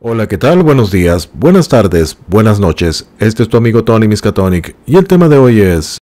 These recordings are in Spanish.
Hola, ¿qué tal? Buenos días, buenas tardes, buenas noches. Este es tu amigo Tony Miskatonic y el tema de hoy es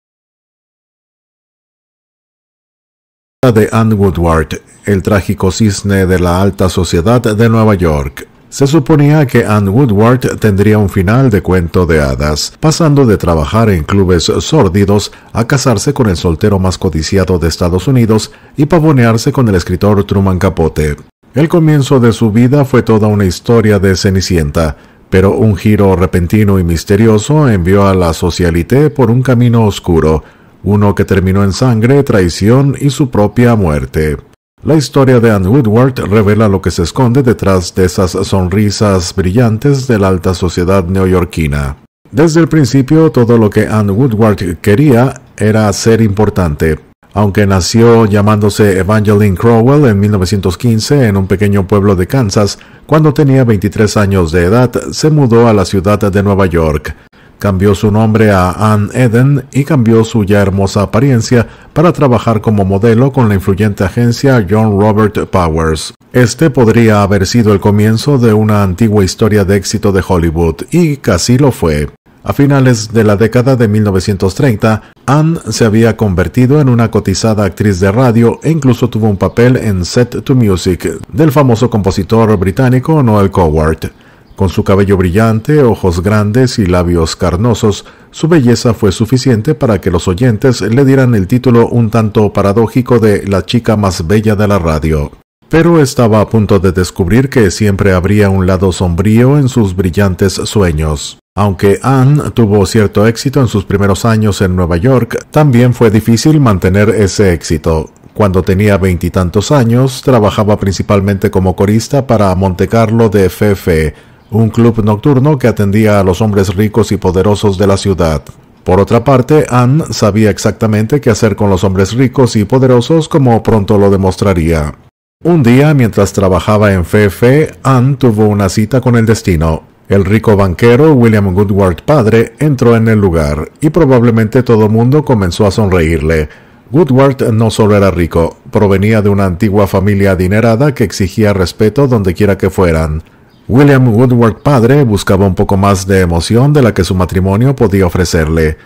de Anne Woodward, el trágico cisne de la alta sociedad de Nueva York. Se suponía que Anne Woodward tendría un final de cuento de hadas, pasando de trabajar en clubes sórdidos a casarse con el soltero más codiciado de Estados Unidos y pavonearse con el escritor Truman Capote. El comienzo de su vida fue toda una historia de Cenicienta, pero un giro repentino y misterioso envió a la socialité por un camino oscuro, uno que terminó en sangre, traición y su propia muerte. La historia de Anne Woodward revela lo que se esconde detrás de esas sonrisas brillantes de la alta sociedad neoyorquina. Desde el principio, todo lo que Anne Woodward quería era ser importante. Aunque nació llamándose Evangeline Crowell en 1915 en un pequeño pueblo de Kansas, cuando tenía 23 años de edad se mudó a la ciudad de Nueva York. Cambió su nombre a Ann Eden y cambió su ya hermosa apariencia para trabajar como modelo con la influyente agencia John Robert Powers. Este podría haber sido el comienzo de una antigua historia de éxito de Hollywood, y casi lo fue. A finales de la década de 1930, Anne se había convertido en una cotizada actriz de radio e incluso tuvo un papel en Set to Music del famoso compositor británico Noel Coward. Con su cabello brillante, ojos grandes y labios carnosos, su belleza fue suficiente para que los oyentes le dieran el título un tanto paradójico de la chica más bella de la radio. Pero estaba a punto de descubrir que siempre habría un lado sombrío en sus brillantes sueños. Aunque Anne tuvo cierto éxito en sus primeros años en Nueva York, también fue difícil mantener ese éxito. Cuando tenía veintitantos años, trabajaba principalmente como corista para Monte Carlo de Fefe, un club nocturno que atendía a los hombres ricos y poderosos de la ciudad. Por otra parte, Anne sabía exactamente qué hacer con los hombres ricos y poderosos como pronto lo demostraría. Un día, mientras trabajaba en Fefe, Anne tuvo una cita con el destino. El rico banquero William Goodward padre entró en el lugar y probablemente todo mundo comenzó a sonreírle. Woodward no solo era rico, provenía de una antigua familia adinerada que exigía respeto dondequiera que fueran. William Woodward padre buscaba un poco más de emoción de la que su matrimonio podía ofrecerle.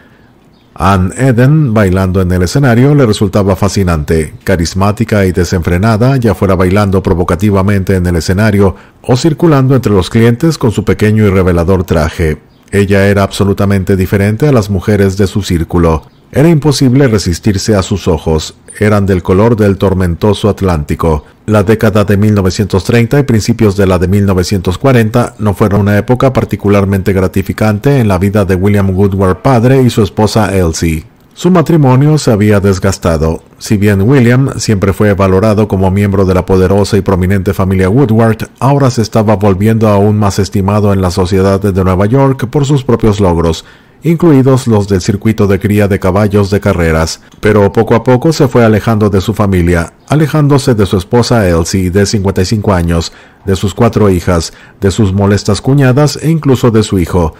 Ann Eden, bailando en el escenario, le resultaba fascinante. Carismática y desenfrenada, ya fuera bailando provocativamente en el escenario o circulando entre los clientes con su pequeño y revelador traje. Ella era absolutamente diferente a las mujeres de su círculo. Era imposible resistirse a sus ojos, eran del color del tormentoso Atlántico. La década de 1930 y principios de la de 1940 no fueron una época particularmente gratificante en la vida de William Woodward padre y su esposa Elsie. Su matrimonio se había desgastado. Si bien William siempre fue valorado como miembro de la poderosa y prominente familia Woodward, ahora se estaba volviendo aún más estimado en la sociedad de Nueva York por sus propios logros incluidos los del circuito de cría de caballos de carreras, pero poco a poco se fue alejando de su familia, alejándose de su esposa Elsie, de 55 años, de sus cuatro hijas, de sus molestas cuñadas e incluso de su hijo.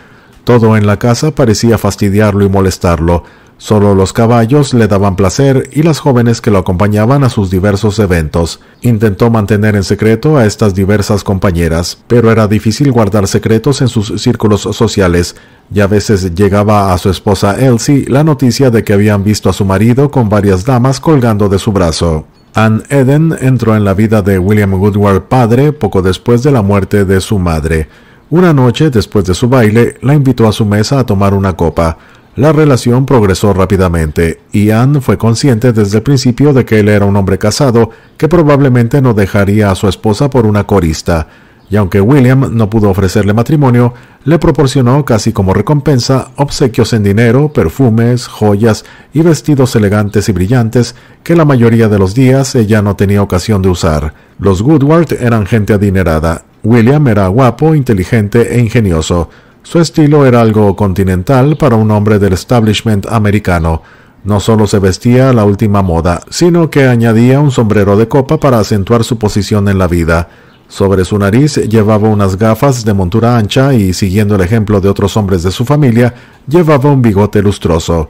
Todo en la casa parecía fastidiarlo y molestarlo, Solo los caballos le daban placer y las jóvenes que lo acompañaban a sus diversos eventos. Intentó mantener en secreto a estas diversas compañeras, pero era difícil guardar secretos en sus círculos sociales, y a veces llegaba a su esposa Elsie la noticia de que habían visto a su marido con varias damas colgando de su brazo. Anne Eden entró en la vida de William Woodward padre poco después de la muerte de su madre. Una noche, después de su baile, la invitó a su mesa a tomar una copa. La relación progresó rápidamente y Anne fue consciente desde el principio de que él era un hombre casado que probablemente no dejaría a su esposa por una corista, y aunque William no pudo ofrecerle matrimonio, le proporcionó casi como recompensa obsequios en dinero, perfumes, joyas y vestidos elegantes y brillantes que la mayoría de los días ella no tenía ocasión de usar. Los Woodward eran gente adinerada. William era guapo, inteligente e ingenioso. Su estilo era algo continental para un hombre del establishment americano. No solo se vestía a la última moda, sino que añadía un sombrero de copa para acentuar su posición en la vida. Sobre su nariz llevaba unas gafas de montura ancha y, siguiendo el ejemplo de otros hombres de su familia, llevaba un bigote lustroso.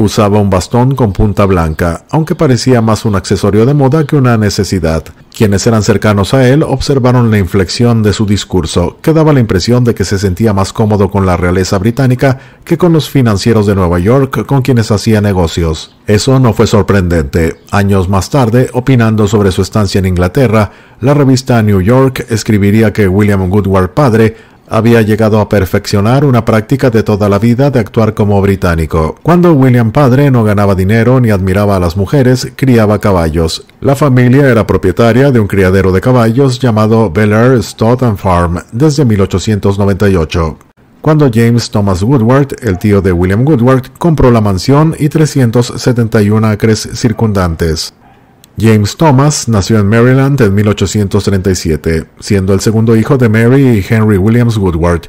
Usaba un bastón con punta blanca, aunque parecía más un accesorio de moda que una necesidad. Quienes eran cercanos a él observaron la inflexión de su discurso, que daba la impresión de que se sentía más cómodo con la realeza británica que con los financieros de Nueva York con quienes hacía negocios. Eso no fue sorprendente. Años más tarde, opinando sobre su estancia en Inglaterra, la revista New York escribiría que William Goodward padre había llegado a perfeccionar una práctica de toda la vida de actuar como británico. Cuando William padre no ganaba dinero ni admiraba a las mujeres, criaba caballos. La familia era propietaria de un criadero de caballos llamado Bellair stud Farm desde 1898. Cuando James Thomas Woodward, el tío de William Woodward, compró la mansión y 371 acres circundantes. James Thomas nació en Maryland en 1837, siendo el segundo hijo de Mary y Henry Williams Woodward.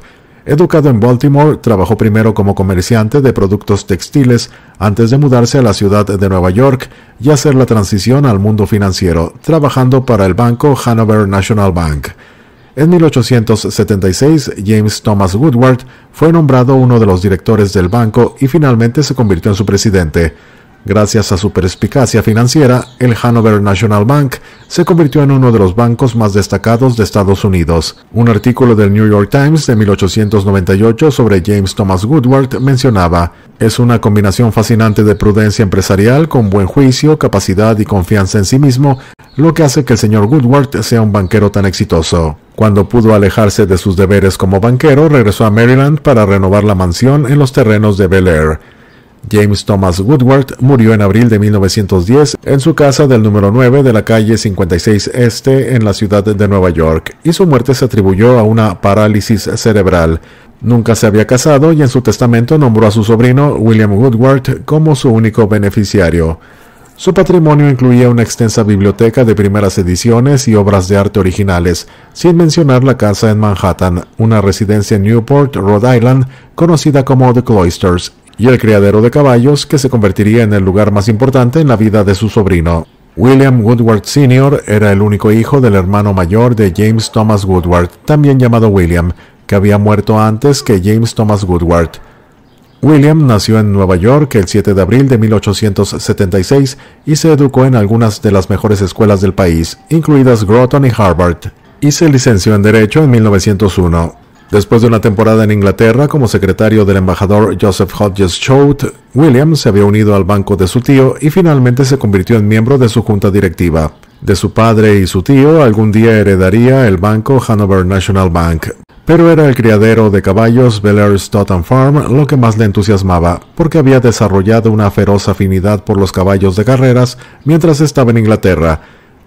Educado en Baltimore, trabajó primero como comerciante de productos textiles antes de mudarse a la ciudad de Nueva York y hacer la transición al mundo financiero, trabajando para el banco Hanover National Bank. En 1876, James Thomas Woodward fue nombrado uno de los directores del banco y finalmente se convirtió en su presidente. Gracias a su perspicacia financiera, el Hanover National Bank se convirtió en uno de los bancos más destacados de Estados Unidos. Un artículo del New York Times de 1898 sobre James Thomas Woodward mencionaba, es una combinación fascinante de prudencia empresarial con buen juicio, capacidad y confianza en sí mismo, lo que hace que el señor Woodward sea un banquero tan exitoso. Cuando pudo alejarse de sus deberes como banquero, regresó a Maryland para renovar la mansión en los terrenos de Bel Air. James Thomas Woodward murió en abril de 1910 en su casa del número 9 de la calle 56 Este en la ciudad de Nueva York y su muerte se atribuyó a una parálisis cerebral. Nunca se había casado y en su testamento nombró a su sobrino William Woodward como su único beneficiario. Su patrimonio incluía una extensa biblioteca de primeras ediciones y obras de arte originales, sin mencionar la casa en Manhattan, una residencia en Newport, Rhode Island, conocida como The Cloisters, y el criadero de caballos que se convertiría en el lugar más importante en la vida de su sobrino. William Woodward Sr. era el único hijo del hermano mayor de James Thomas Woodward, también llamado William, que había muerto antes que James Thomas Woodward. William nació en Nueva York el 7 de abril de 1876 y se educó en algunas de las mejores escuelas del país, incluidas Groton y Harvard, y se licenció en Derecho en 1901. Después de una temporada en Inglaterra como secretario del embajador Joseph Hodges Choate, William se había unido al banco de su tío y finalmente se convirtió en miembro de su junta directiva. De su padre y su tío algún día heredaría el banco Hanover National Bank, pero era el criadero de caballos Belair Air Farm lo que más le entusiasmaba, porque había desarrollado una feroz afinidad por los caballos de carreras mientras estaba en Inglaterra,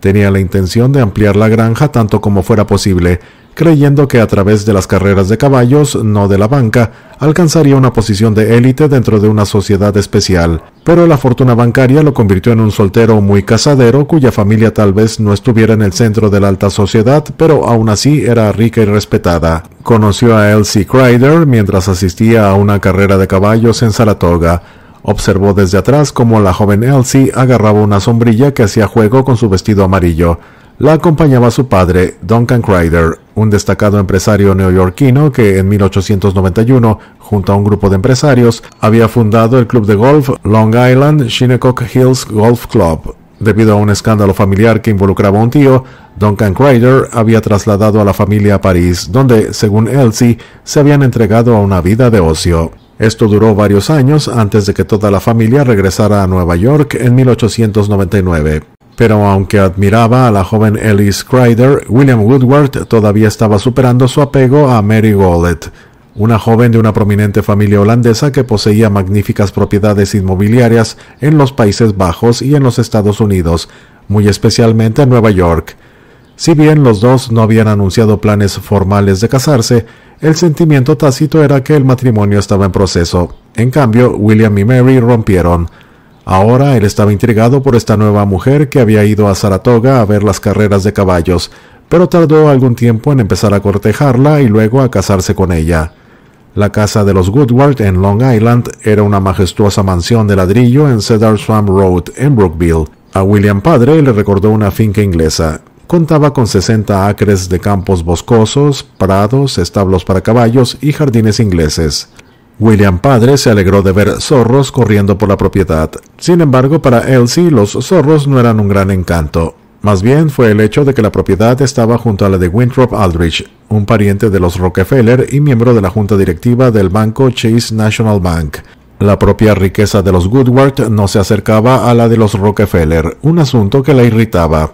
Tenía la intención de ampliar la granja tanto como fuera posible, creyendo que a través de las carreras de caballos, no de la banca, alcanzaría una posición de élite dentro de una sociedad especial, pero la fortuna bancaria lo convirtió en un soltero muy casadero cuya familia tal vez no estuviera en el centro de la alta sociedad, pero aún así era rica y respetada. Conoció a Elsie Crider mientras asistía a una carrera de caballos en Saratoga, Observó desde atrás cómo la joven Elsie agarraba una sombrilla que hacía juego con su vestido amarillo. La acompañaba su padre, Duncan Crider, un destacado empresario neoyorquino que en 1891, junto a un grupo de empresarios, había fundado el club de golf Long Island Shinnecock Hills Golf Club. Debido a un escándalo familiar que involucraba a un tío, Duncan Crider había trasladado a la familia a París, donde, según Elsie, se habían entregado a una vida de ocio. Esto duró varios años antes de que toda la familia regresara a Nueva York en 1899. Pero aunque admiraba a la joven Ellis Crider, William Woodward todavía estaba superando su apego a Mary Gollett, una joven de una prominente familia holandesa que poseía magníficas propiedades inmobiliarias en los Países Bajos y en los Estados Unidos, muy especialmente en Nueva York. Si bien los dos no habían anunciado planes formales de casarse, el sentimiento tácito era que el matrimonio estaba en proceso. En cambio, William y Mary rompieron. Ahora él estaba intrigado por esta nueva mujer que había ido a Saratoga a ver las carreras de caballos, pero tardó algún tiempo en empezar a cortejarla y luego a casarse con ella. La casa de los Woodward en Long Island era una majestuosa mansión de ladrillo en Cedar Swamp Road, en Brookville. A William Padre le recordó una finca inglesa. Contaba con 60 acres de campos boscosos, prados, establos para caballos y jardines ingleses. William padre se alegró de ver zorros corriendo por la propiedad. Sin embargo, para Elsie los zorros no eran un gran encanto. Más bien fue el hecho de que la propiedad estaba junto a la de Winthrop Aldrich, un pariente de los Rockefeller y miembro de la junta directiva del banco Chase National Bank. La propia riqueza de los Woodward no se acercaba a la de los Rockefeller, un asunto que la irritaba.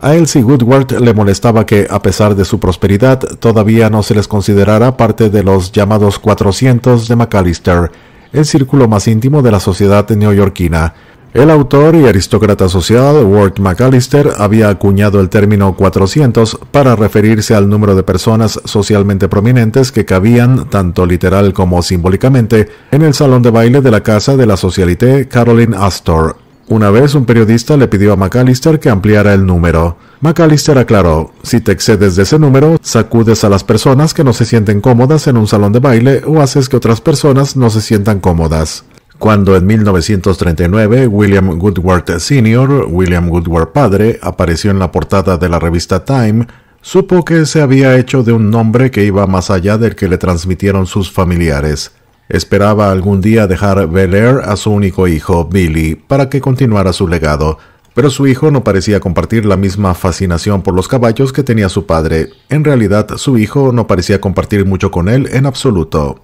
A Elsie Woodward le molestaba que, a pesar de su prosperidad, todavía no se les considerara parte de los llamados 400 de McAllister, el círculo más íntimo de la sociedad neoyorquina. El autor y aristócrata social Ward McAllister había acuñado el término 400 para referirse al número de personas socialmente prominentes que cabían, tanto literal como simbólicamente, en el salón de baile de la casa de la socialité Caroline Astor, una vez un periodista le pidió a McAllister que ampliara el número. McAllister aclaró, si te excedes de ese número, sacudes a las personas que no se sienten cómodas en un salón de baile o haces que otras personas no se sientan cómodas. Cuando en 1939 William Woodward Sr., William Woodward padre, apareció en la portada de la revista Time, supo que se había hecho de un nombre que iba más allá del que le transmitieron sus familiares. Esperaba algún día dejar Bel Air a su único hijo, Billy, para que continuara su legado, pero su hijo no parecía compartir la misma fascinación por los caballos que tenía su padre. En realidad, su hijo no parecía compartir mucho con él en absoluto.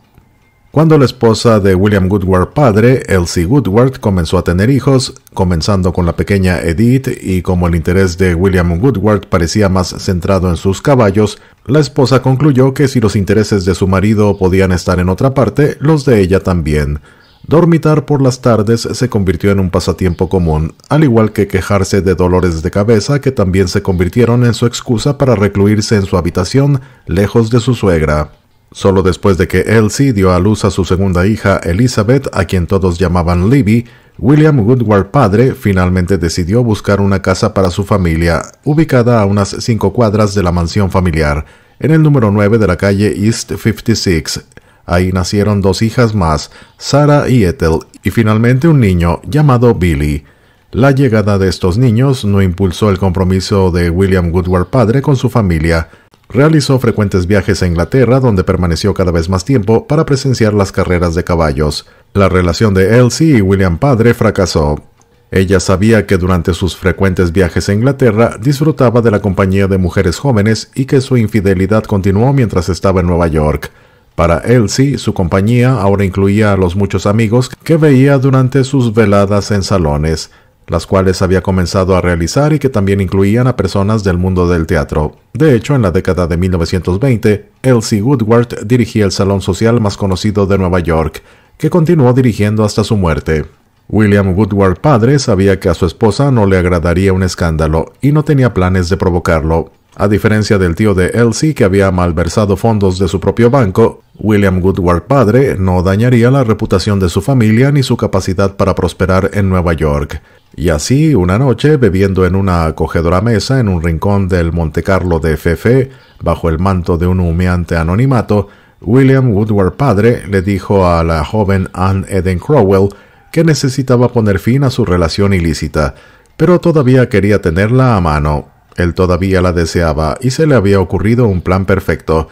Cuando la esposa de William Woodward padre, Elsie Woodward, comenzó a tener hijos, comenzando con la pequeña Edith, y como el interés de William Woodward parecía más centrado en sus caballos, la esposa concluyó que si los intereses de su marido podían estar en otra parte, los de ella también. Dormitar por las tardes se convirtió en un pasatiempo común, al igual que quejarse de dolores de cabeza que también se convirtieron en su excusa para recluirse en su habitación, lejos de su suegra solo después de que Elsie dio a luz a su segunda hija Elizabeth, a quien todos llamaban Libby, William Woodward padre finalmente decidió buscar una casa para su familia, ubicada a unas cinco cuadras de la mansión familiar, en el número 9 de la calle East 56. Ahí nacieron dos hijas más, Sarah y Ethel, y finalmente un niño llamado Billy. La llegada de estos niños no impulsó el compromiso de William Woodward padre con su familia, Realizó frecuentes viajes a Inglaterra, donde permaneció cada vez más tiempo para presenciar las carreras de caballos. La relación de Elsie y William padre fracasó. Ella sabía que durante sus frecuentes viajes a Inglaterra disfrutaba de la compañía de mujeres jóvenes y que su infidelidad continuó mientras estaba en Nueva York. Para Elsie, su compañía ahora incluía a los muchos amigos que veía durante sus veladas en salones las cuales había comenzado a realizar y que también incluían a personas del mundo del teatro. De hecho, en la década de 1920, Elsie Woodward dirigía el salón social más conocido de Nueva York, que continuó dirigiendo hasta su muerte. William Woodward padre sabía que a su esposa no le agradaría un escándalo y no tenía planes de provocarlo. A diferencia del tío de Elsie que había malversado fondos de su propio banco, William Woodward padre no dañaría la reputación de su familia ni su capacidad para prosperar en Nueva York. Y así, una noche, bebiendo en una acogedora mesa en un rincón del Monte Carlo de Fefe, bajo el manto de un humeante anonimato, William Woodward padre le dijo a la joven Anne Eden Crowell que necesitaba poner fin a su relación ilícita, pero todavía quería tenerla a mano, él todavía la deseaba y se le había ocurrido un plan perfecto.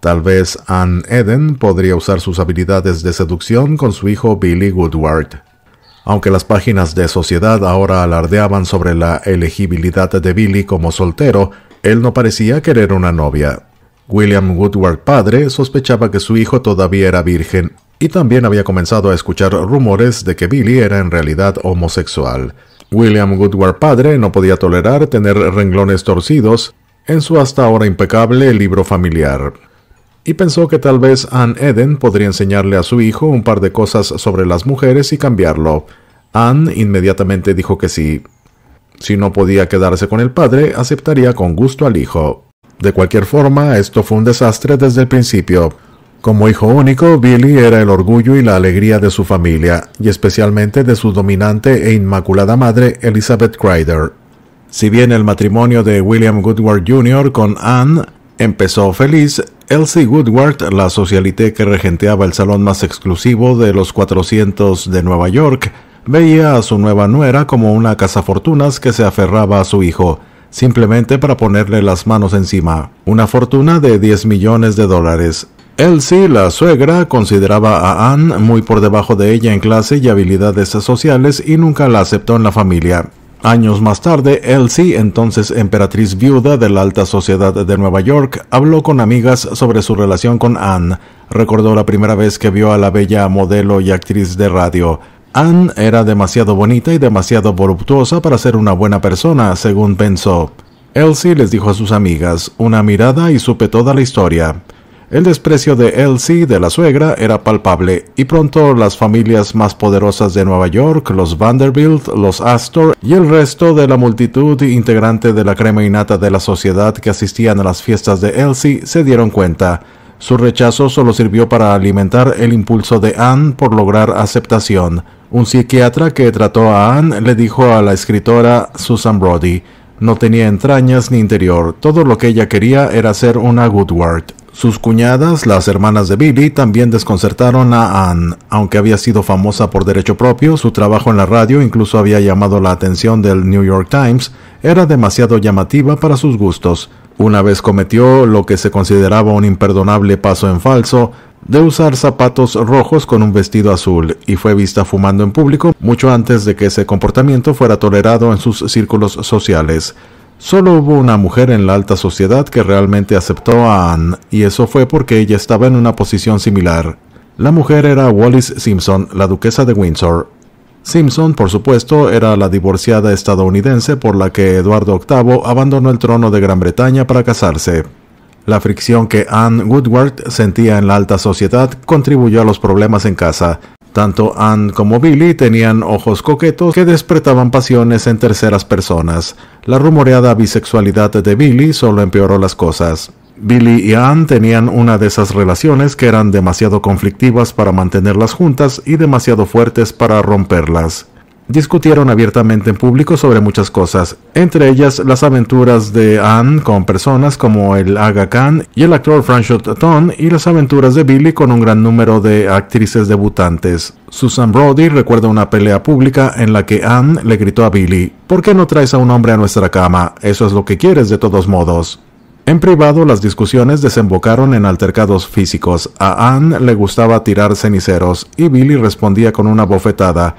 Tal vez Ann Eden podría usar sus habilidades de seducción con su hijo Billy Woodward. Aunque las páginas de sociedad ahora alardeaban sobre la elegibilidad de Billy como soltero, él no parecía querer una novia. William Woodward padre sospechaba que su hijo todavía era virgen y también había comenzado a escuchar rumores de que Billy era en realidad homosexual. William Goodward padre no podía tolerar tener renglones torcidos en su hasta ahora impecable libro familiar, y pensó que tal vez Anne Eden podría enseñarle a su hijo un par de cosas sobre las mujeres y cambiarlo. Anne inmediatamente dijo que sí. Si no podía quedarse con el padre, aceptaría con gusto al hijo. De cualquier forma, esto fue un desastre desde el principio. Como hijo único, Billy era el orgullo y la alegría de su familia, y especialmente de su dominante e inmaculada madre, Elizabeth Crider. Si bien el matrimonio de William Woodward Jr. con Anne empezó feliz, Elsie Woodward, la socialité que regenteaba el salón más exclusivo de los 400 de Nueva York, veía a su nueva nuera como una cazafortunas que se aferraba a su hijo, simplemente para ponerle las manos encima. Una fortuna de 10 millones de dólares, Elsie, la suegra, consideraba a Anne muy por debajo de ella en clase y habilidades sociales y nunca la aceptó en la familia. Años más tarde, Elsie, entonces emperatriz viuda de la alta sociedad de Nueva York, habló con amigas sobre su relación con Anne. Recordó la primera vez que vio a la bella modelo y actriz de radio. Anne era demasiado bonita y demasiado voluptuosa para ser una buena persona, según pensó. Elsie les dijo a sus amigas, una mirada y supe toda la historia. El desprecio de Elsie de la suegra era palpable y pronto las familias más poderosas de Nueva York, los Vanderbilt, los Astor y el resto de la multitud integrante de la crema innata de la sociedad que asistían a las fiestas de Elsie se dieron cuenta. Su rechazo solo sirvió para alimentar el impulso de Anne por lograr aceptación. Un psiquiatra que trató a Anne le dijo a la escritora Susan Brody, no tenía entrañas ni interior, todo lo que ella quería era ser una Woodward. Sus cuñadas, las hermanas de Billy, también desconcertaron a Ann. Aunque había sido famosa por derecho propio, su trabajo en la radio incluso había llamado la atención del New York Times, era demasiado llamativa para sus gustos. Una vez cometió lo que se consideraba un imperdonable paso en falso, de usar zapatos rojos con un vestido azul, y fue vista fumando en público mucho antes de que ese comportamiento fuera tolerado en sus círculos sociales. Solo hubo una mujer en la alta sociedad que realmente aceptó a Anne, y eso fue porque ella estaba en una posición similar. La mujer era Wallis Simpson, la duquesa de Windsor. Simpson, por supuesto, era la divorciada estadounidense por la que Eduardo VIII abandonó el trono de Gran Bretaña para casarse. La fricción que Anne Woodward sentía en la alta sociedad contribuyó a los problemas en casa, tanto Anne como Billy tenían ojos coquetos que despertaban pasiones en terceras personas. La rumoreada bisexualidad de Billy solo empeoró las cosas. Billy y Anne tenían una de esas relaciones que eran demasiado conflictivas para mantenerlas juntas y demasiado fuertes para romperlas discutieron abiertamente en público sobre muchas cosas, entre ellas las aventuras de Anne con personas como el Aga Khan y el actor Franchot Ton, y las aventuras de Billy con un gran número de actrices debutantes. Susan Brody recuerda una pelea pública en la que Anne le gritó a Billy, ¿por qué no traes a un hombre a nuestra cama? Eso es lo que quieres de todos modos. En privado, las discusiones desembocaron en altercados físicos. A Anne le gustaba tirar ceniceros y Billy respondía con una bofetada.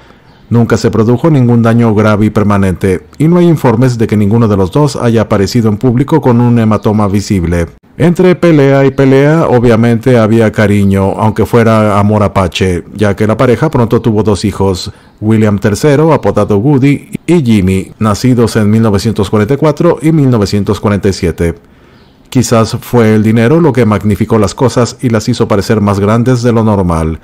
Nunca se produjo ningún daño grave y permanente, y no hay informes de que ninguno de los dos haya aparecido en público con un hematoma visible. Entre pelea y pelea obviamente había cariño, aunque fuera amor apache, ya que la pareja pronto tuvo dos hijos, William III, apodado Woody, y Jimmy, nacidos en 1944 y 1947. Quizás fue el dinero lo que magnificó las cosas y las hizo parecer más grandes de lo normal.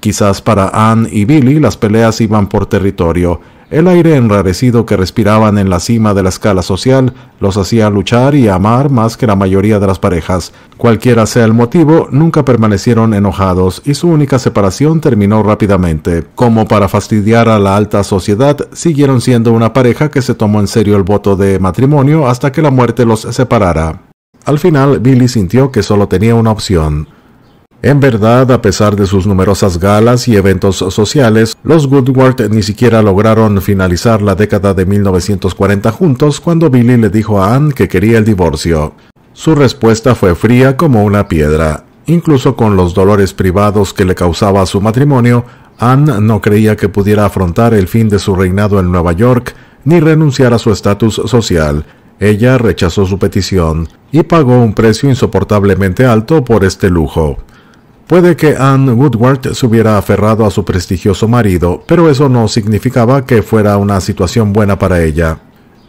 Quizás para Ann y Billy las peleas iban por territorio. El aire enrarecido que respiraban en la cima de la escala social los hacía luchar y amar más que la mayoría de las parejas. Cualquiera sea el motivo, nunca permanecieron enojados y su única separación terminó rápidamente. Como para fastidiar a la alta sociedad, siguieron siendo una pareja que se tomó en serio el voto de matrimonio hasta que la muerte los separara. Al final, Billy sintió que solo tenía una opción, en verdad, a pesar de sus numerosas galas y eventos sociales, los Woodward ni siquiera lograron finalizar la década de 1940 juntos cuando Billy le dijo a Ann que quería el divorcio. Su respuesta fue fría como una piedra. Incluso con los dolores privados que le causaba su matrimonio, Ann no creía que pudiera afrontar el fin de su reinado en Nueva York ni renunciar a su estatus social. Ella rechazó su petición y pagó un precio insoportablemente alto por este lujo. Puede que Anne Woodward se hubiera aferrado a su prestigioso marido, pero eso no significaba que fuera una situación buena para ella.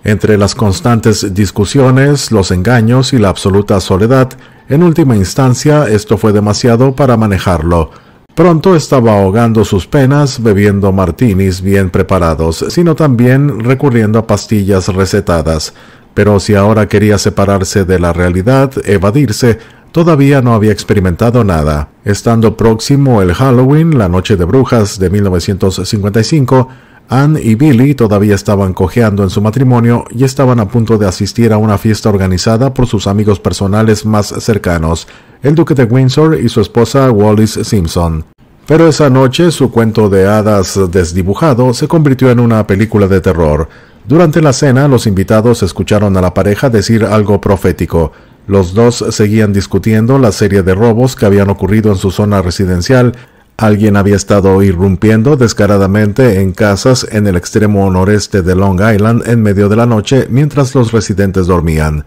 Entre las constantes discusiones, los engaños y la absoluta soledad, en última instancia esto fue demasiado para manejarlo. Pronto estaba ahogando sus penas bebiendo martinis bien preparados, sino también recurriendo a pastillas recetadas. Pero si ahora quería separarse de la realidad, evadirse, Todavía no había experimentado nada. Estando próximo el Halloween, la noche de brujas de 1955, Anne y Billy todavía estaban cojeando en su matrimonio y estaban a punto de asistir a una fiesta organizada por sus amigos personales más cercanos, el duque de Windsor y su esposa Wallis Simpson. Pero esa noche su cuento de hadas desdibujado se convirtió en una película de terror. Durante la cena los invitados escucharon a la pareja decir algo profético, los dos seguían discutiendo la serie de robos que habían ocurrido en su zona residencial. Alguien había estado irrumpiendo descaradamente en casas en el extremo noreste de Long Island en medio de la noche mientras los residentes dormían.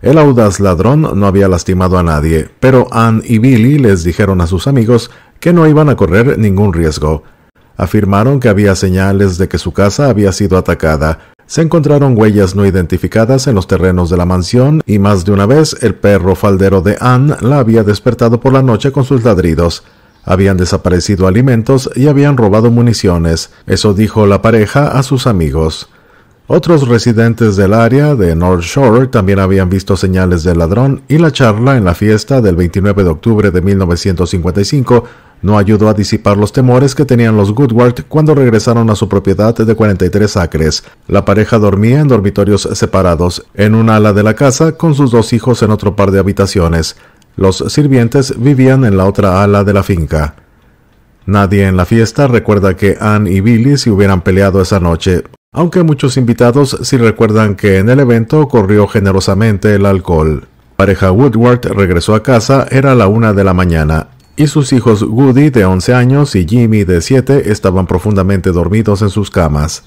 El audaz ladrón no había lastimado a nadie, pero Ann y Billy les dijeron a sus amigos que no iban a correr ningún riesgo. Afirmaron que había señales de que su casa había sido atacada, se encontraron huellas no identificadas en los terrenos de la mansión y más de una vez el perro faldero de Anne la había despertado por la noche con sus ladridos. Habían desaparecido alimentos y habían robado municiones, eso dijo la pareja a sus amigos. Otros residentes del área de North Shore también habían visto señales del ladrón y la charla en la fiesta del 29 de octubre de 1955 no ayudó a disipar los temores que tenían los Goodward cuando regresaron a su propiedad de 43 acres. La pareja dormía en dormitorios separados, en un ala de la casa, con sus dos hijos en otro par de habitaciones. Los sirvientes vivían en la otra ala de la finca. Nadie en la fiesta recuerda que Ann y Billy se hubieran peleado esa noche aunque muchos invitados sí recuerdan que en el evento corrió generosamente el alcohol. Pareja Woodward regresó a casa era la una de la mañana y sus hijos Woody de 11 años y Jimmy de 7 estaban profundamente dormidos en sus camas.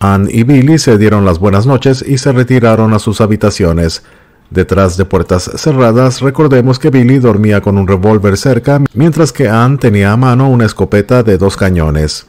Ann y Billy se dieron las buenas noches y se retiraron a sus habitaciones. Detrás de puertas cerradas, recordemos que Billy dormía con un revólver cerca, mientras que Ann tenía a mano una escopeta de dos cañones.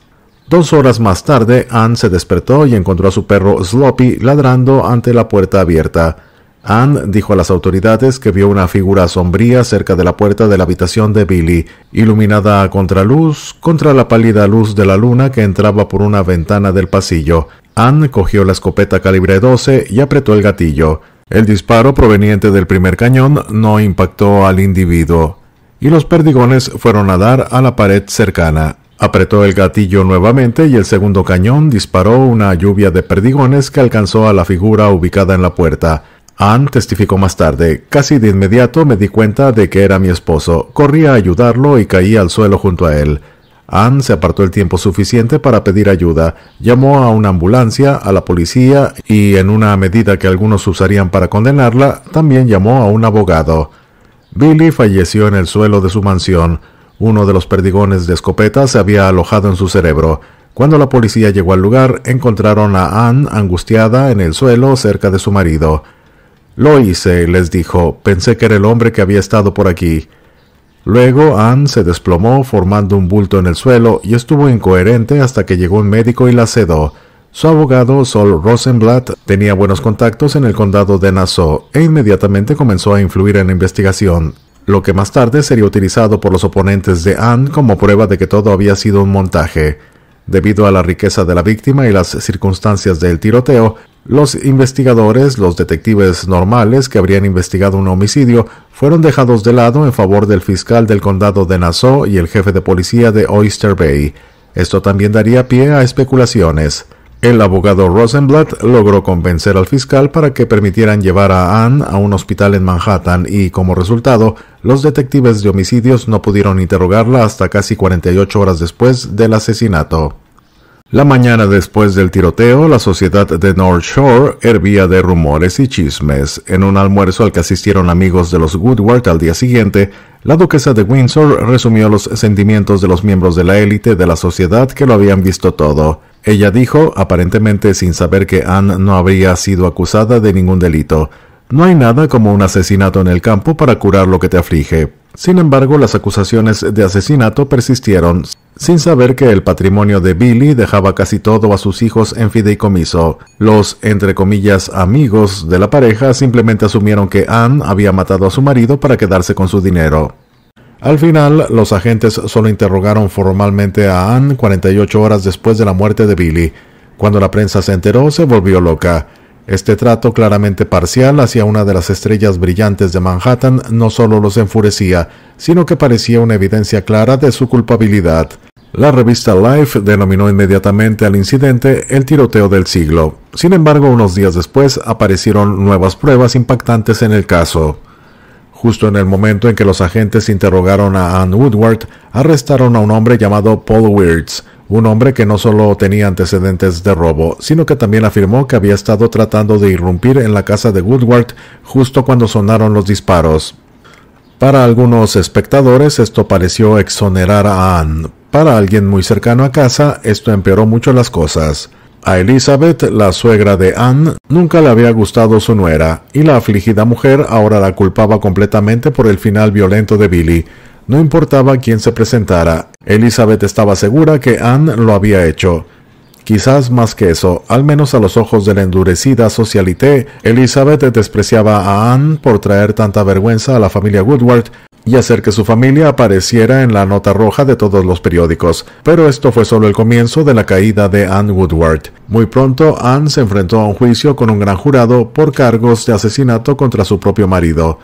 Dos horas más tarde, Ann se despertó y encontró a su perro Sloppy ladrando ante la puerta abierta. Ann dijo a las autoridades que vio una figura sombría cerca de la puerta de la habitación de Billy, iluminada a contraluz contra la pálida luz de la luna que entraba por una ventana del pasillo. Ann cogió la escopeta calibre 12 y apretó el gatillo. El disparo proveniente del primer cañón no impactó al individuo, y los perdigones fueron a dar a la pared cercana. Apretó el gatillo nuevamente y el segundo cañón disparó una lluvia de perdigones que alcanzó a la figura ubicada en la puerta. Ann testificó más tarde, casi de inmediato me di cuenta de que era mi esposo, corrí a ayudarlo y caí al suelo junto a él. Ann se apartó el tiempo suficiente para pedir ayuda, llamó a una ambulancia, a la policía y, en una medida que algunos usarían para condenarla, también llamó a un abogado. Billy falleció en el suelo de su mansión. Uno de los perdigones de escopeta se había alojado en su cerebro. Cuando la policía llegó al lugar, encontraron a Anne angustiada en el suelo cerca de su marido. Lo hice, les dijo. Pensé que era el hombre que había estado por aquí. Luego Anne se desplomó formando un bulto en el suelo y estuvo incoherente hasta que llegó un médico y la sedó. Su abogado, Sol Rosenblatt, tenía buenos contactos en el condado de Nassau e inmediatamente comenzó a influir en la investigación lo que más tarde sería utilizado por los oponentes de Anne como prueba de que todo había sido un montaje. Debido a la riqueza de la víctima y las circunstancias del tiroteo, los investigadores, los detectives normales que habrían investigado un homicidio, fueron dejados de lado en favor del fiscal del condado de Nassau y el jefe de policía de Oyster Bay. Esto también daría pie a especulaciones. El abogado Rosenblatt logró convencer al fiscal para que permitieran llevar a Anne a un hospital en Manhattan y, como resultado, los detectives de homicidios no pudieron interrogarla hasta casi 48 horas después del asesinato. La mañana después del tiroteo, la sociedad de North Shore hervía de rumores y chismes. En un almuerzo al que asistieron amigos de los Woodward al día siguiente, la duquesa de Windsor resumió los sentimientos de los miembros de la élite de la sociedad que lo habían visto todo. Ella dijo, aparentemente sin saber que Anne no habría sido acusada de ningún delito, no hay nada como un asesinato en el campo para curar lo que te aflige. Sin embargo, las acusaciones de asesinato persistieron, sin saber que el patrimonio de Billy dejaba casi todo a sus hijos en fideicomiso. Los, entre comillas, amigos de la pareja simplemente asumieron que Ann había matado a su marido para quedarse con su dinero. Al final, los agentes solo interrogaron formalmente a Ann 48 horas después de la muerte de Billy. Cuando la prensa se enteró, se volvió loca. Este trato claramente parcial hacia una de las estrellas brillantes de Manhattan no solo los enfurecía, sino que parecía una evidencia clara de su culpabilidad. La revista Life denominó inmediatamente al incidente el tiroteo del siglo. Sin embargo, unos días después aparecieron nuevas pruebas impactantes en el caso. Justo en el momento en que los agentes interrogaron a Ann Woodward, arrestaron a un hombre llamado Paul Wirtz, un hombre que no solo tenía antecedentes de robo, sino que también afirmó que había estado tratando de irrumpir en la casa de Woodward justo cuando sonaron los disparos. Para algunos espectadores esto pareció exonerar a Ann, para alguien muy cercano a casa, esto empeoró mucho las cosas. A Elizabeth, la suegra de Anne, nunca le había gustado su nuera, y la afligida mujer ahora la culpaba completamente por el final violento de Billy. No importaba quién se presentara, Elizabeth estaba segura que Anne lo había hecho. Quizás más que eso, al menos a los ojos de la endurecida socialité, Elizabeth despreciaba a Anne por traer tanta vergüenza a la familia Woodward y hacer que su familia apareciera en la nota roja de todos los periódicos. Pero esto fue solo el comienzo de la caída de Anne Woodward. Muy pronto, Anne se enfrentó a un juicio con un gran jurado por cargos de asesinato contra su propio marido.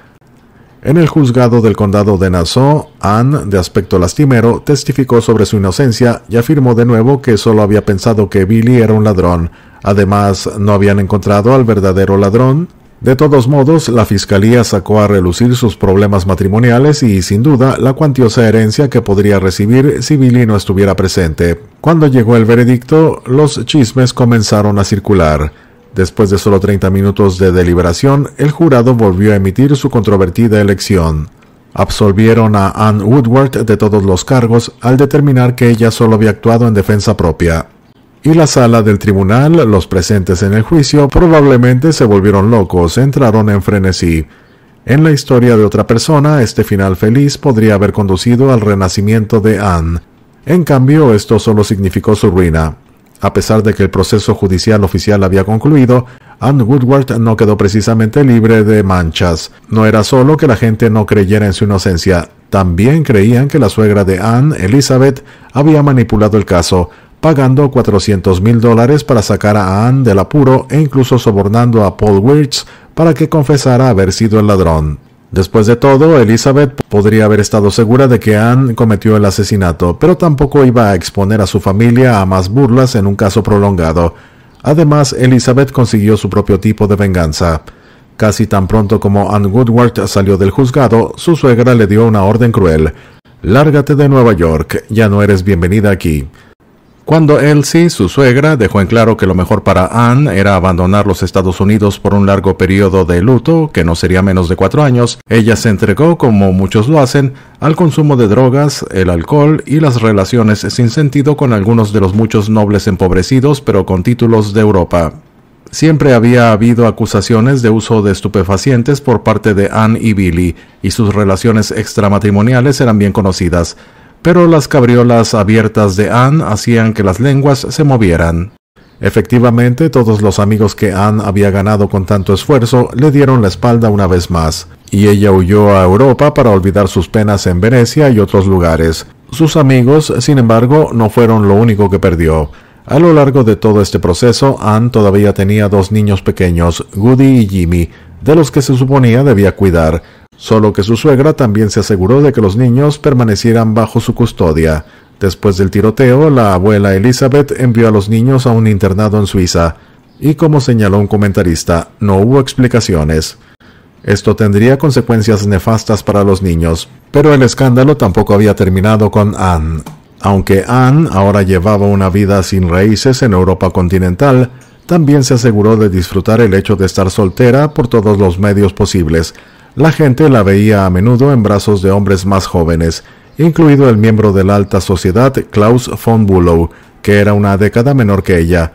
En el juzgado del condado de Nassau, Anne, de aspecto lastimero, testificó sobre su inocencia y afirmó de nuevo que solo había pensado que Billy era un ladrón. Además, no habían encontrado al verdadero ladrón de todos modos, la fiscalía sacó a relucir sus problemas matrimoniales y, sin duda, la cuantiosa herencia que podría recibir si Billy no estuviera presente. Cuando llegó el veredicto, los chismes comenzaron a circular. Después de solo 30 minutos de deliberación, el jurado volvió a emitir su controvertida elección. Absolvieron a Ann Woodward de todos los cargos al determinar que ella solo había actuado en defensa propia y la sala del tribunal, los presentes en el juicio probablemente se volvieron locos, entraron en frenesí. En la historia de otra persona, este final feliz podría haber conducido al renacimiento de Anne. En cambio, esto solo significó su ruina. A pesar de que el proceso judicial oficial había concluido, Anne Woodward no quedó precisamente libre de manchas. No era solo que la gente no creyera en su inocencia, también creían que la suegra de Anne, Elizabeth, había manipulado el caso, pagando 400 mil dólares para sacar a Ann del apuro e incluso sobornando a Paul Wirtz para que confesara haber sido el ladrón. Después de todo, Elizabeth podría haber estado segura de que Ann cometió el asesinato, pero tampoco iba a exponer a su familia a más burlas en un caso prolongado. Además, Elizabeth consiguió su propio tipo de venganza. Casi tan pronto como Anne Woodward salió del juzgado, su suegra le dio una orden cruel. Lárgate de Nueva York, ya no eres bienvenida aquí. Cuando Elsie, su suegra, dejó en claro que lo mejor para Anne era abandonar los Estados Unidos por un largo periodo de luto, que no sería menos de cuatro años, ella se entregó, como muchos lo hacen, al consumo de drogas, el alcohol y las relaciones sin sentido con algunos de los muchos nobles empobrecidos pero con títulos de Europa. Siempre había habido acusaciones de uso de estupefacientes por parte de Anne y Billy, y sus relaciones extramatrimoniales eran bien conocidas pero las cabriolas abiertas de Anne hacían que las lenguas se movieran. Efectivamente, todos los amigos que Anne había ganado con tanto esfuerzo le dieron la espalda una vez más, y ella huyó a Europa para olvidar sus penas en Venecia y otros lugares. Sus amigos, sin embargo, no fueron lo único que perdió. A lo largo de todo este proceso, Anne todavía tenía dos niños pequeños, Goody y Jimmy, de los que se suponía debía cuidar, solo que su suegra también se aseguró de que los niños permanecieran bajo su custodia. Después del tiroteo, la abuela Elizabeth envió a los niños a un internado en Suiza, y como señaló un comentarista, no hubo explicaciones. Esto tendría consecuencias nefastas para los niños, pero el escándalo tampoco había terminado con Anne. Aunque Anne ahora llevaba una vida sin raíces en Europa continental, también se aseguró de disfrutar el hecho de estar soltera por todos los medios posibles. La gente la veía a menudo en brazos de hombres más jóvenes, incluido el miembro de la alta sociedad Klaus von Bülow, que era una década menor que ella.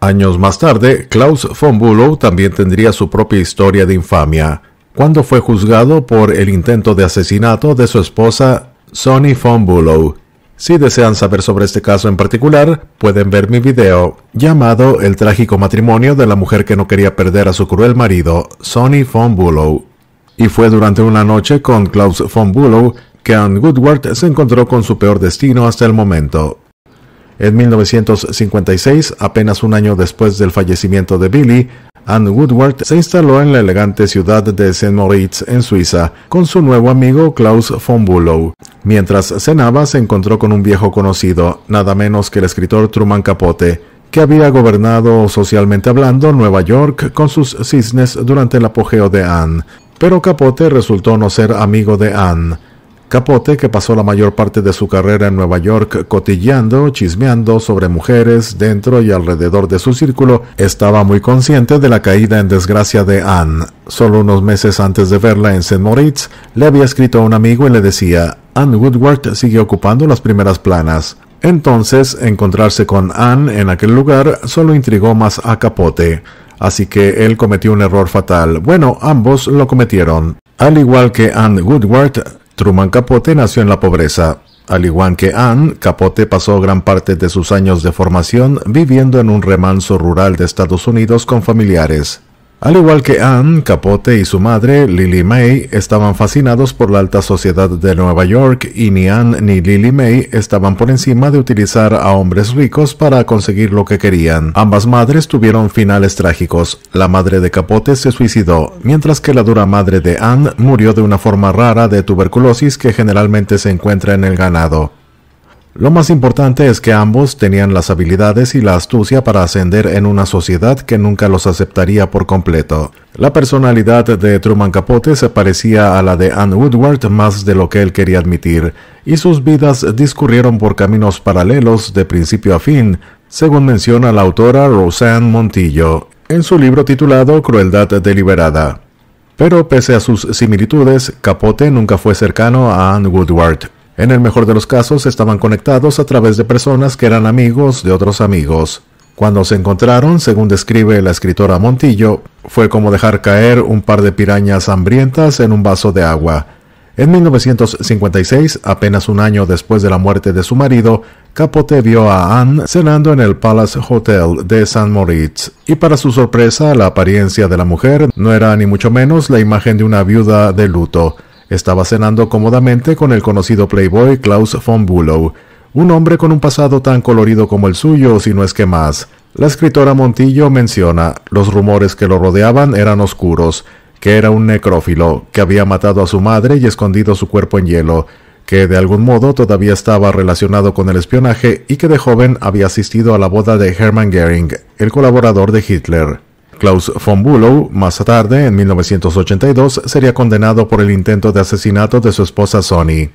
Años más tarde, Klaus von Bülow también tendría su propia historia de infamia, cuando fue juzgado por el intento de asesinato de su esposa Sonny von Bülow. Si desean saber sobre este caso en particular, pueden ver mi video llamado El trágico matrimonio de la mujer que no quería perder a su cruel marido, Sonny von Bulow. Y fue durante una noche con Klaus von Bulow que Anne Woodward se encontró con su peor destino hasta el momento. En 1956, apenas un año después del fallecimiento de Billy, Anne Woodward se instaló en la elegante ciudad de St. Moritz, en Suiza, con su nuevo amigo Klaus von Bülow. Mientras cenaba, se encontró con un viejo conocido, nada menos que el escritor Truman Capote, que había gobernado socialmente hablando Nueva York con sus cisnes durante el apogeo de Anne. Pero Capote resultó no ser amigo de Anne. Capote, que pasó la mayor parte de su carrera en Nueva York cotilleando, chismeando sobre mujeres dentro y alrededor de su círculo, estaba muy consciente de la caída en desgracia de Anne. Solo unos meses antes de verla en St. Moritz, le había escrito a un amigo y le decía, Anne Woodward sigue ocupando las primeras planas. Entonces, encontrarse con Anne en aquel lugar solo intrigó más a Capote. Así que él cometió un error fatal. Bueno, ambos lo cometieron. Al igual que Anne Woodward, Truman Capote nació en la pobreza. Al igual que Anne, Capote pasó gran parte de sus años de formación viviendo en un remanso rural de Estados Unidos con familiares. Al igual que Anne, Capote y su madre, Lily May, estaban fascinados por la alta sociedad de Nueva York y ni Anne ni Lily May estaban por encima de utilizar a hombres ricos para conseguir lo que querían. Ambas madres tuvieron finales trágicos. La madre de Capote se suicidó, mientras que la dura madre de Anne murió de una forma rara de tuberculosis que generalmente se encuentra en el ganado. Lo más importante es que ambos tenían las habilidades y la astucia para ascender en una sociedad que nunca los aceptaría por completo. La personalidad de Truman Capote se parecía a la de Anne Woodward más de lo que él quería admitir, y sus vidas discurrieron por caminos paralelos de principio a fin, según menciona la autora Roseanne Montillo en su libro titulado Crueldad Deliberada. Pero pese a sus similitudes, Capote nunca fue cercano a Anne Woodward, en el mejor de los casos estaban conectados a través de personas que eran amigos de otros amigos. Cuando se encontraron, según describe la escritora Montillo, fue como dejar caer un par de pirañas hambrientas en un vaso de agua. En 1956, apenas un año después de la muerte de su marido, Capote vio a Anne cenando en el Palace Hotel de San Moritz, y para su sorpresa la apariencia de la mujer no era ni mucho menos la imagen de una viuda de luto, estaba cenando cómodamente con el conocido playboy Klaus von Bülow, un hombre con un pasado tan colorido como el suyo, si no es que más. La escritora Montillo menciona, los rumores que lo rodeaban eran oscuros, que era un necrófilo, que había matado a su madre y escondido su cuerpo en hielo, que de algún modo todavía estaba relacionado con el espionaje y que de joven había asistido a la boda de Hermann Goering, el colaborador de Hitler. Klaus von Bülow, más tarde, en 1982, sería condenado por el intento de asesinato de su esposa Sonny.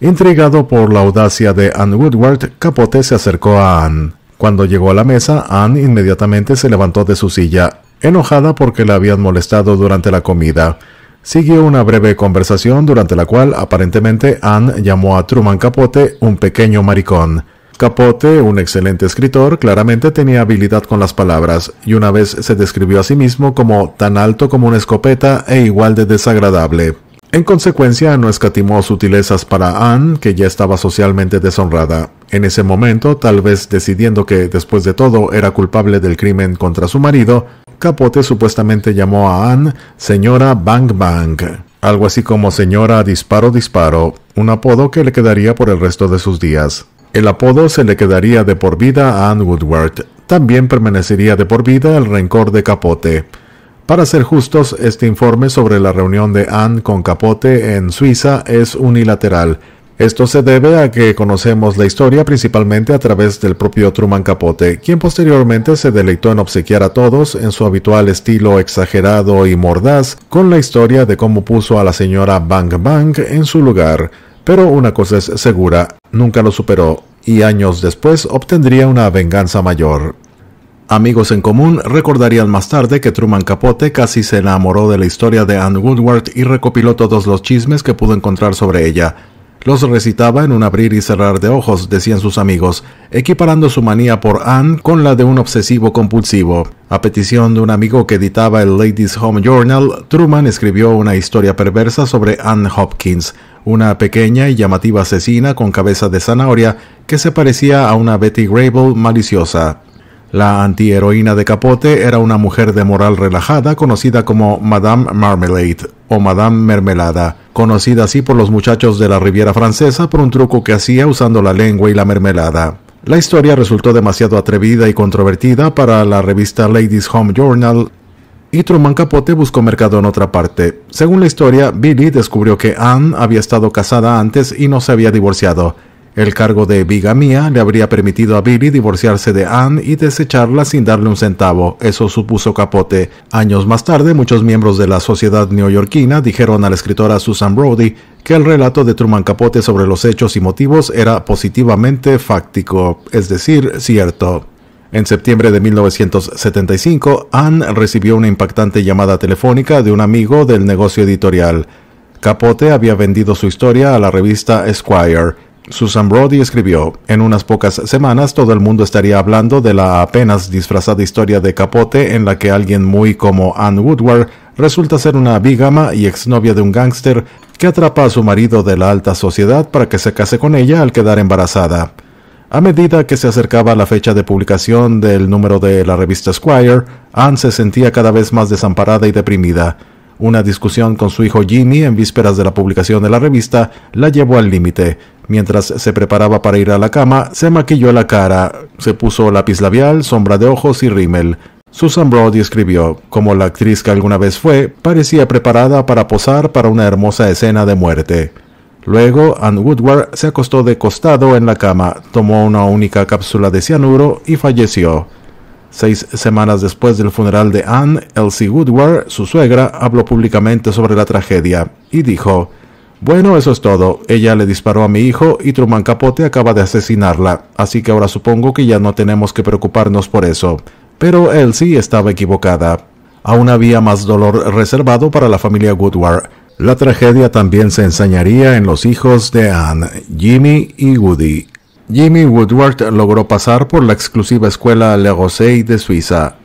Intrigado por la audacia de Anne Woodward, Capote se acercó a Anne. Cuando llegó a la mesa, Anne inmediatamente se levantó de su silla, enojada porque la habían molestado durante la comida. Siguió una breve conversación durante la cual aparentemente Anne llamó a Truman Capote un pequeño maricón. Capote, un excelente escritor, claramente tenía habilidad con las palabras, y una vez se describió a sí mismo como tan alto como una escopeta e igual de desagradable. En consecuencia, no escatimó sutilezas para Anne, que ya estaba socialmente deshonrada. En ese momento, tal vez decidiendo que, después de todo, era culpable del crimen contra su marido, Capote supuestamente llamó a Anne señora Bang Bang, algo así como señora disparo disparo, un apodo que le quedaría por el resto de sus días. El apodo se le quedaría de por vida a Anne Woodward. También permanecería de por vida el rencor de Capote. Para ser justos, este informe sobre la reunión de Anne con Capote en Suiza es unilateral. Esto se debe a que conocemos la historia principalmente a través del propio Truman Capote, quien posteriormente se deleitó en obsequiar a todos, en su habitual estilo exagerado y mordaz, con la historia de cómo puso a la señora Bang Bang en su lugar. Pero una cosa es segura, nunca lo superó y años después obtendría una venganza mayor. Amigos en común recordarían más tarde que Truman Capote casi se enamoró de la historia de Anne Woodward y recopiló todos los chismes que pudo encontrar sobre ella. Los recitaba en un abrir y cerrar de ojos, decían sus amigos, equiparando su manía por Anne con la de un obsesivo compulsivo. A petición de un amigo que editaba el Ladies Home Journal, Truman escribió una historia perversa sobre Anne Hopkins, una pequeña y llamativa asesina con cabeza de zanahoria que se parecía a una Betty Grable maliciosa. La antiheroína de Capote era una mujer de moral relajada conocida como Madame Marmalade o Madame Mermelada, conocida así por los muchachos de la Riviera Francesa por un truco que hacía usando la lengua y la mermelada. La historia resultó demasiado atrevida y controvertida para la revista Ladies Home Journal y Truman Capote buscó mercado en otra parte. Según la historia, Billy descubrió que Anne había estado casada antes y no se había divorciado. El cargo de Bigamia le habría permitido a Billy divorciarse de Anne y desecharla sin darle un centavo. Eso supuso capote. Años más tarde, muchos miembros de la sociedad neoyorquina dijeron a la escritora Susan Brody que el relato de Truman Capote sobre los hechos y motivos era positivamente fáctico, es decir, cierto. En septiembre de 1975, Anne recibió una impactante llamada telefónica de un amigo del negocio editorial. Capote había vendido su historia a la revista Esquire. Susan Brody escribió, en unas pocas semanas todo el mundo estaría hablando de la apenas disfrazada historia de Capote en la que alguien muy como Anne Woodward resulta ser una bigama y exnovia de un gángster que atrapa a su marido de la alta sociedad para que se case con ella al quedar embarazada. A medida que se acercaba la fecha de publicación del número de la revista Squire, Anne se sentía cada vez más desamparada y deprimida. Una discusión con su hijo Jimmy en vísperas de la publicación de la revista la llevó al límite, Mientras se preparaba para ir a la cama, se maquilló la cara, se puso lápiz labial, sombra de ojos y rímel. Susan Brody escribió, como la actriz que alguna vez fue, parecía preparada para posar para una hermosa escena de muerte. Luego, Anne Woodward se acostó de costado en la cama, tomó una única cápsula de cianuro y falleció. Seis semanas después del funeral de Anne, Elsie Woodward, su suegra, habló públicamente sobre la tragedia y dijo, bueno, eso es todo. Ella le disparó a mi hijo y Truman Capote acaba de asesinarla, así que ahora supongo que ya no tenemos que preocuparnos por eso. Pero sí estaba equivocada. Aún había más dolor reservado para la familia Woodward. La tragedia también se ensañaría en los hijos de Anne, Jimmy y Woody. Jimmy Woodward logró pasar por la exclusiva escuela Le Rosey de Suiza,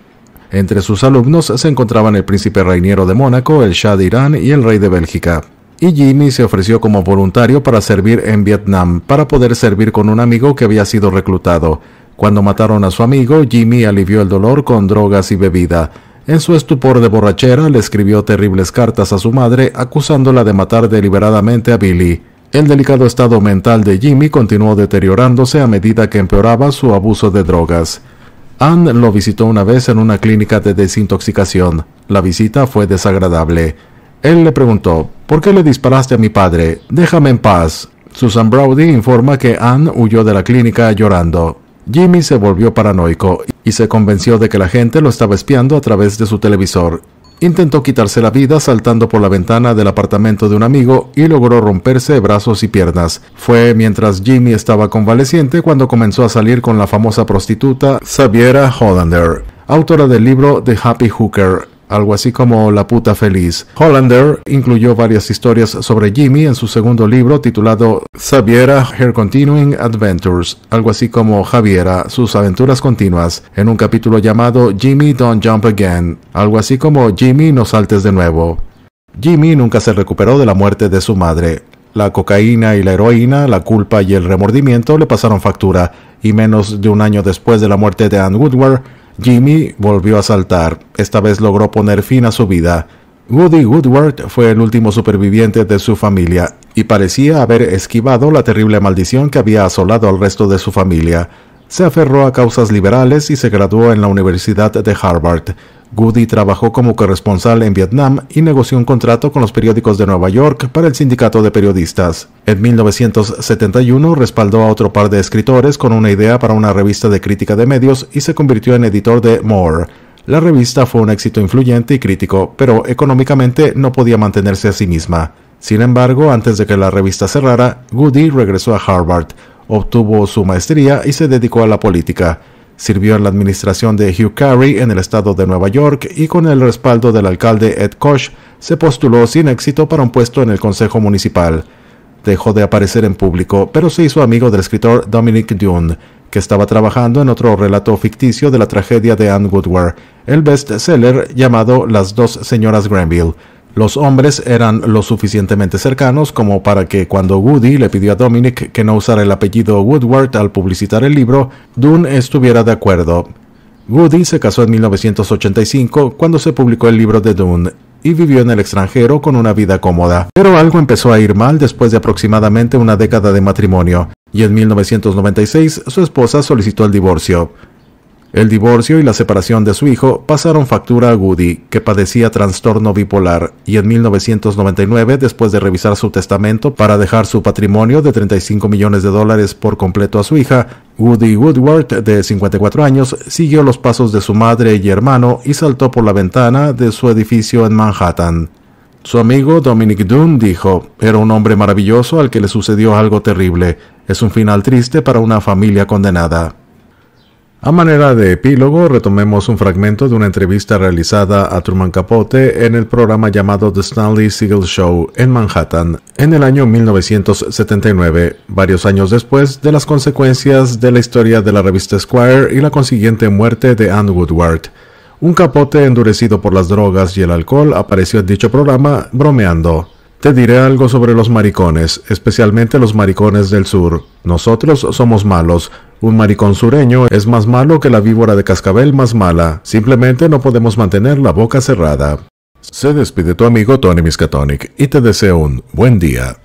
entre sus alumnos se encontraban el príncipe reiniero de Mónaco, el Shah de Irán y el rey de Bélgica y Jimmy se ofreció como voluntario para servir en Vietnam para poder servir con un amigo que había sido reclutado. Cuando mataron a su amigo, Jimmy alivió el dolor con drogas y bebida. En su estupor de borrachera le escribió terribles cartas a su madre acusándola de matar deliberadamente a Billy. El delicado estado mental de Jimmy continuó deteriorándose a medida que empeoraba su abuso de drogas. Ann lo visitó una vez en una clínica de desintoxicación. La visita fue desagradable. Él le preguntó, ¿por qué le disparaste a mi padre? Déjame en paz. Susan Browdy informa que Ann huyó de la clínica llorando. Jimmy se volvió paranoico y se convenció de que la gente lo estaba espiando a través de su televisor. Intentó quitarse la vida saltando por la ventana del apartamento de un amigo y logró romperse brazos y piernas. Fue mientras Jimmy estaba convaleciente cuando comenzó a salir con la famosa prostituta Xaviera Hollander, autora del libro The Happy Hooker algo así como La puta feliz. Hollander incluyó varias historias sobre Jimmy en su segundo libro titulado Xaviera, Her Continuing Adventures, algo así como Javiera, sus aventuras continuas, en un capítulo llamado Jimmy Don't Jump Again, algo así como Jimmy No Saltes de nuevo. Jimmy nunca se recuperó de la muerte de su madre. La cocaína y la heroína, la culpa y el remordimiento le pasaron factura, y menos de un año después de la muerte de Anne Woodward, Jimmy volvió a saltar, esta vez logró poner fin a su vida. Woody Woodward fue el último superviviente de su familia y parecía haber esquivado la terrible maldición que había asolado al resto de su familia. Se aferró a causas liberales y se graduó en la Universidad de Harvard, Goody trabajó como corresponsal en Vietnam y negoció un contrato con los periódicos de Nueva York para el sindicato de periodistas. En 1971 respaldó a otro par de escritores con una idea para una revista de crítica de medios y se convirtió en editor de More. La revista fue un éxito influyente y crítico, pero económicamente no podía mantenerse a sí misma. Sin embargo, antes de que la revista cerrara, Goody regresó a Harvard, obtuvo su maestría y se dedicó a la política. Sirvió en la administración de Hugh Carey en el estado de Nueva York y con el respaldo del alcalde Ed Koch se postuló sin éxito para un puesto en el Consejo Municipal. Dejó de aparecer en público, pero se hizo amigo del escritor Dominic Dune, que estaba trabajando en otro relato ficticio de la tragedia de Anne Woodward, el bestseller llamado Las dos señoras Granville. Los hombres eran lo suficientemente cercanos como para que cuando Woody le pidió a Dominic que no usara el apellido Woodward al publicitar el libro, Dune estuviera de acuerdo. Woody se casó en 1985 cuando se publicó el libro de Dune y vivió en el extranjero con una vida cómoda. Pero algo empezó a ir mal después de aproximadamente una década de matrimonio, y en 1996 su esposa solicitó el divorcio. El divorcio y la separación de su hijo pasaron factura a Goody, que padecía trastorno bipolar, y en 1999, después de revisar su testamento para dejar su patrimonio de 35 millones de dólares por completo a su hija, Woody Woodward, de 54 años, siguió los pasos de su madre y hermano y saltó por la ventana de su edificio en Manhattan. Su amigo Dominic Dunn dijo, era un hombre maravilloso al que le sucedió algo terrible. Es un final triste para una familia condenada. A manera de epílogo, retomemos un fragmento de una entrevista realizada a Truman Capote en el programa llamado The Stanley Siegel Show en Manhattan en el año 1979, varios años después de las consecuencias de la historia de la revista Squire y la consiguiente muerte de Ann Woodward. Un capote endurecido por las drogas y el alcohol apareció en dicho programa bromeando. Te diré algo sobre los maricones, especialmente los maricones del sur. Nosotros somos malos, un maricón sureño es más malo que la víbora de cascabel más mala. Simplemente no podemos mantener la boca cerrada. Se despide tu amigo Tony Miskatonic y te deseo un buen día.